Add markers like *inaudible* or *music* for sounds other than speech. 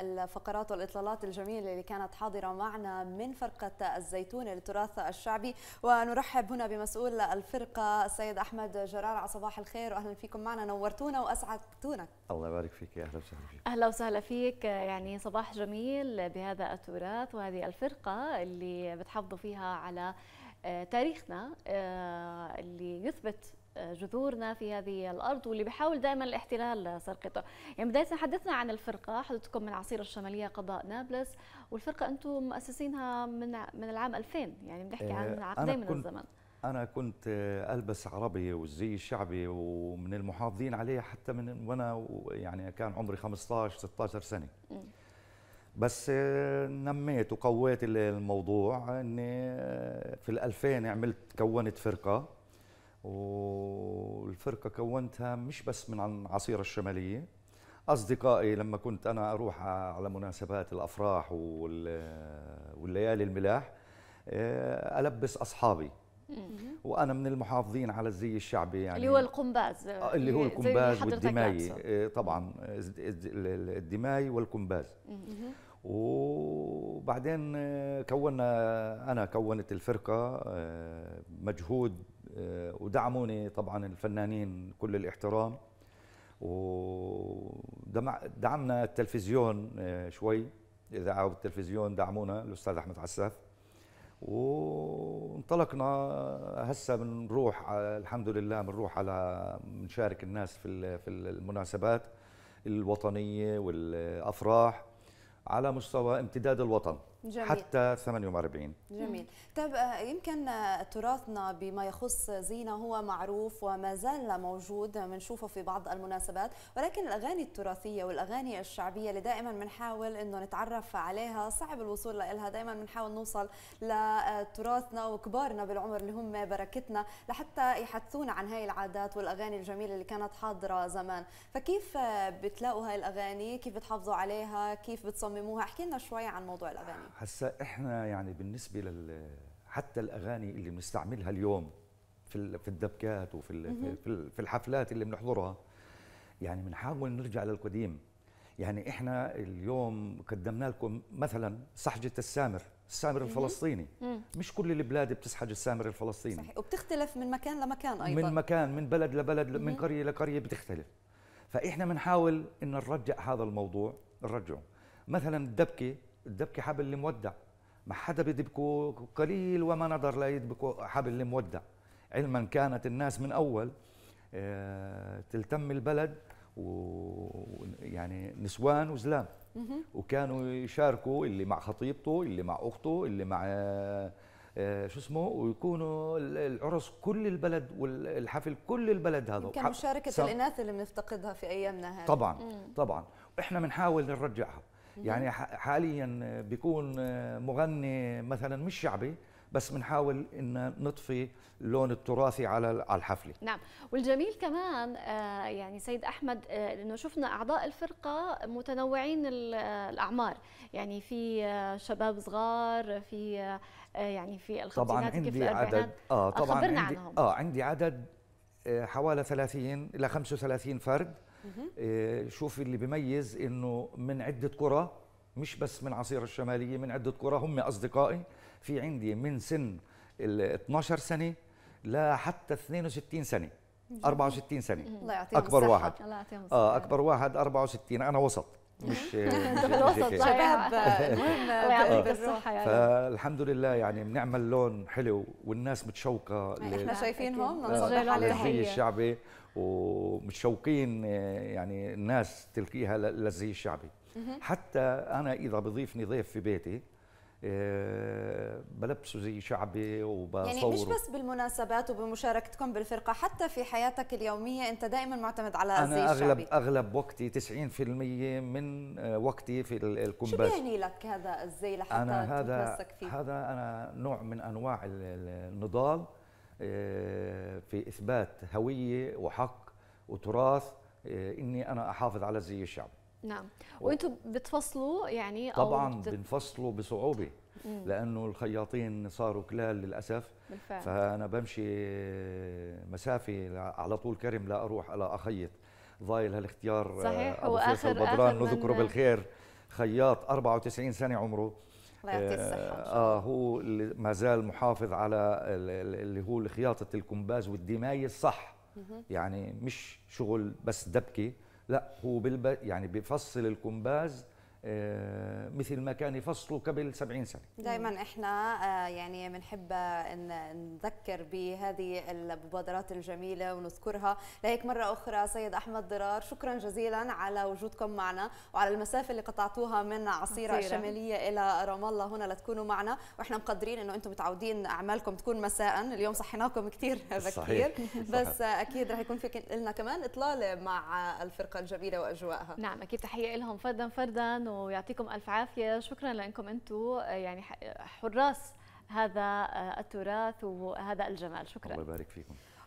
الفقرات والإطلالات الجميلة اللي كانت حاضرة معنا من فرقة الزيتون للتراث الشعبي ونرحب هنا بمسؤول الفرقة السيد أحمد جرار على صباح الخير وأهلا فيكم معنا نورتونا وأسعدتونا الله يبارك فيك أهلا وسهلا فيك أهلا وسهلا فيك يعني صباح جميل بهذا التراث وهذه الفرقة اللي بتحافظوا فيها على آه، تاريخنا آه، اللي يثبت جذورنا في هذه الارض واللي بيحاول دائما الاحتلال سرقته، يعني بدايه حدثنا عن الفرقه، حضرتكم من عصير الشماليه قضاء نابلس، والفرقه انتم مؤسسينها من من العام 2000 يعني بنحكي عن آه، عقدين من الزمن. انا كنت البس عربي والزي الشعبي ومن المحافظين عليه حتى من وانا يعني كان عمري 15 16 سنه بس آه، نميت وقويت الموضوع اني آه، في ال2000 عملت كونت فرقه والفرقه كونتها مش بس من عن عصيره الشماليه اصدقائي لما كنت انا اروح على مناسبات الافراح والليالي الملاح آه، البس اصحابي وانا من المحافظين على الزي الشعبي يعني اللي هو القنباز اللي هو القنباز والدماي آه، طبعا الدماي والقنباز وبعدين آه، كونا انا كونت الفرقه مجهود ودعموني طبعا الفنانين كل الاحترام ودعمنا التلفزيون آه، شوي اذاعه والتلفزيون دعمونا الاستاذ احمد عساف وانطلقنا هسه بنروح الحمد لله بنروح على بنشارك الناس في في المناسبات الوطنيه والافراح على مستوى امتداد الوطن جميل. حتى 48 جميل طب آه، يمكن آه، تراثنا بما يخص زينة هو معروف وما زال موجود بنشوفه في بعض المناسبات ولكن الأغاني التراثية والأغاني الشعبية اللي دائما بنحاول أنه نتعرف عليها صعب الوصول لها دائما بنحاول نوصل لتراثنا آه، وكبارنا بالعمر اللي هم بركتنا لحتى يحدثونا عن هاي العادات والأغاني الجميلة اللي كانت حاضرة زمان فكيف بتلاقوا هاي الأغاني كيف بتحافظوا عليها كيف بتصمموها احكي لنا شوي عن موضوع الأغاني هسا احنا يعني بالنسبه لل حتى الاغاني اللي بنستعملها اليوم في في الدبكات وفي في الحفلات اللي بنحضرها يعني بنحاول نرجع للقديم يعني احنا اليوم قدمنا لكم مثلا سحجه السامر السامر الفلسطيني مش كل البلاد بتسحج السامر الفلسطيني صحيح وبتختلف من مكان لمكان ايضا من مكان من بلد لبلد من قريه لقريه بتختلف فاحنا بنحاول ان نرجع هذا الموضوع نرجعه مثلا الدبكه دبكي حبل المودع ما حدا بيدبكوا قليل وما نظر ليدبكوا حبل المودع علما كانت الناس من اول آه، تلتم البلد ويعني نسوان وزلام وكانوا يشاركوا اللي مع خطيبته اللي مع اخته اللي مع آه، شو اسمه ويكونوا العرس كل البلد والحفل كل البلد هذا كان مشاركه الاناث اللي بنفتقدها في ايامنا هذه طبعا طبعا واحنا بنحاول نرجعها يعني حاليا بيكون مغني مثلا مش شعبي بس بنحاول ان نطفي اللون التراثي على على الحفله نعم والجميل كمان آه، يعني سيد احمد آه، انه شفنا اعضاء الفرقه متنوعين الاعمار يعني في آه، شباب صغار في يعني في الخمسينات طبعا عندي كيف عدد اه طبعا عندي عنهم. اه عندي عدد آه، حوالي 30 الى 35 فرد آه، شوف اللي بيميز انه من عده قرى مش بس من عصير الشماليه من عده قرى هم اصدقائي في عندي من سن ال 12 سنه لحتى 62 سنه 64 سنه الله يعطيهم اكبر الصحة. واحد الله يعطيهم آه، الصحة. اكبر واحد 64 انا وسط مش *laughs* شباب *laughs* المهم الله يعطيك الصحه يعني فالحمد لله يعني بنعمل لون حلو والناس متشوقه احنا شايفينهم آه، للزي الشعبي ومتشوقين آه، يعني الناس تلقيها للزي الشعبي حتى انا اذا بضيفني ضيف في بيتي بلبسه آه، زي شعبي وبصور يعني مش بس بالمناسبات وبمشاركتكم بالفرقه حتى في حياتك اليوميه انت دائما معتمد على أنا زي أغلب الشعبي اغلب وقتي 90% من آه، وقتي في الكمباز شو بيعني لك هذا الزي لحتى أنا هذا فيه؟ هذا انا نوع من انواع النضال آه، في اثبات هويه وحق وتراث اني انا احافظ على زي الشعبي نعم وانتم بتفصلوا يعني أو طبعا بت... بصعوبه لانه الخياطين صاروا كلال للاسف بالفعل. فانا بمشي مسافه على طول كرم لا اروح الا اخيط ضايل هالاختيار آه، صحيح ابو فيصل بدران نذكره بالخير خياط 94 سنه عمره الله يعطيه آه، الصحة آه هو ما زال محافظ على اللي هو خياطة الكمباز والدماية الصح يعني مش شغل بس دبكة لا هو بالب... يعني بيفصل الكمباز آه، مثل ما كان فصله قبل 70 سنه دائما احنا آه، يعني بنحب نذكر بهذه المبادرات الجميله ونذكرها لهيك مره اخرى سيد احمد ضرار شكرا جزيلا على وجودكم معنا وعلى المسافه اللي قطعتوها من عصيره الشماليه الى رام الله هنا لتكونوا معنا واحنا مقدرين انه انتم متعودين اعمالكم تكون مساء اليوم صحيناكم كثير بكير بس اكيد رح يكون في لنا كمان اطلاله مع الفرقه الجميله واجواءها نعم اكيد تحيه لهم فردا فردا ويعطيكم الف عافيه شكرا لانكم انتم آه، يعني حراس هذا آه، التراث وهذا الجمال شكرا الله يبارك فيكم